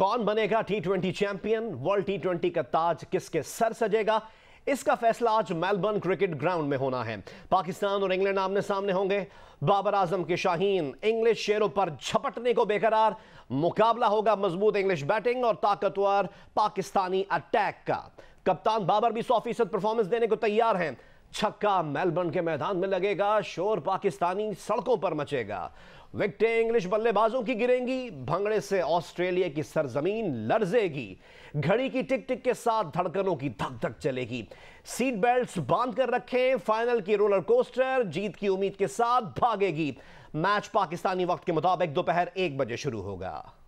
कौन बनेगा T twenty champion world T twenty का ताज किसके सर सजेगा इसका फैसला आज मेलबर्न क्रिकेट ग्राउंड में होना है पाकिस्तान और इंग्लैंड आमने सामने होंगे बाबर आजम के शाहीन इंग्लिश शेरों पर झपटने को बेकरार मुकाबला होगा मजबूत इंग्लिश बैटिंग और ताकतवर पाकिस्तानी अटैक का कप्तान बाबर भी सौ फीसद परफॉर्मेंस देने को तैयार हैं छक्का मेलबर्न के मैदान में लगेगा शोर पाकिस्तानी सड़कों पर मचेगा विकटें इंग्लिश बल्लेबाजों की गिरेंगी भंगड़े से ऑस्ट्रेलिया की सरजमीन लड़जेगी घड़ी की टिक टिक के साथ धड़कनों की धक धक चलेगी सीट बेल्ट बांध कर रखें फाइनल की रोलर कोस्टर जीत की उम्मीद के साथ भागेगी मैच पाकिस्तानी वक्त के मुताबिक दोपहर एक बजे शुरू होगा